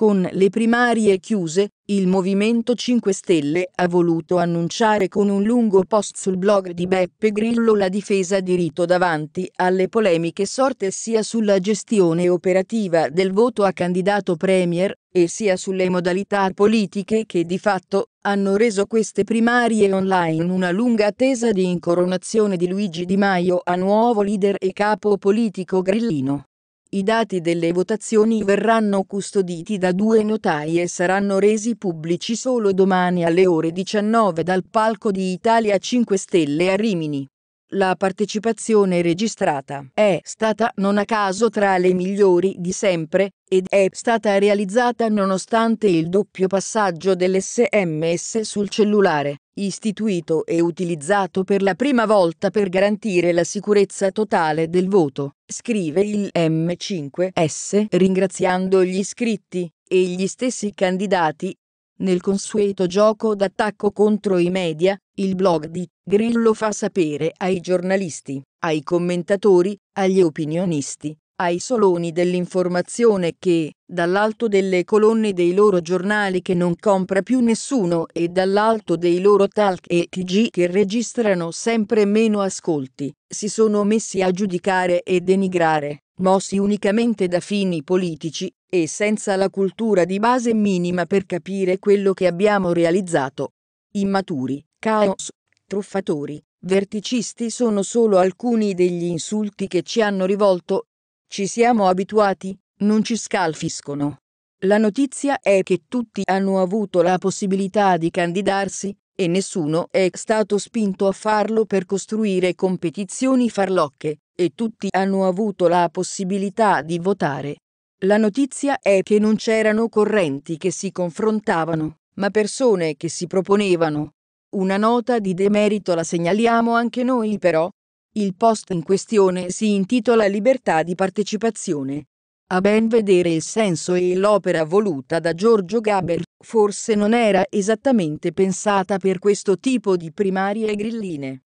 Con le primarie chiuse, il Movimento 5 Stelle ha voluto annunciare con un lungo post sul blog di Beppe Grillo la difesa di Rito davanti alle polemiche sorte sia sulla gestione operativa del voto a candidato Premier, e sia sulle modalità politiche che di fatto hanno reso queste primarie online una lunga attesa di incoronazione di Luigi Di Maio a nuovo leader e capo politico grillino. I dati delle votazioni verranno custoditi da due notai e saranno resi pubblici solo domani alle ore 19 dal palco di Italia 5 Stelle a Rimini. La partecipazione registrata è stata non a caso tra le migliori di sempre, ed è stata realizzata nonostante il doppio passaggio dell'SMS sul cellulare istituito e utilizzato per la prima volta per garantire la sicurezza totale del voto, scrive il M5S ringraziando gli iscritti e gli stessi candidati. Nel consueto gioco d'attacco contro i media, il blog di Grillo fa sapere ai giornalisti, ai commentatori, agli opinionisti, ai soloni dell'informazione che, dall'alto delle colonne dei loro giornali che non compra più nessuno e dall'alto dei loro talk e tg che registrano sempre meno ascolti, si sono messi a giudicare e denigrare, mossi unicamente da fini politici, e senza la cultura di base minima per capire quello che abbiamo realizzato. Immaturi, caos, truffatori, verticisti sono solo alcuni degli insulti che ci hanno rivolto ci siamo abituati, non ci scalfiscono. La notizia è che tutti hanno avuto la possibilità di candidarsi, e nessuno è stato spinto a farlo per costruire competizioni farlocche, e tutti hanno avuto la possibilità di votare. La notizia è che non c'erano correnti che si confrontavano, ma persone che si proponevano. Una nota di demerito la segnaliamo anche noi però, il post in questione si intitola Libertà di partecipazione. A ben vedere il senso e l'opera voluta da Giorgio Gaber, forse non era esattamente pensata per questo tipo di primarie grilline.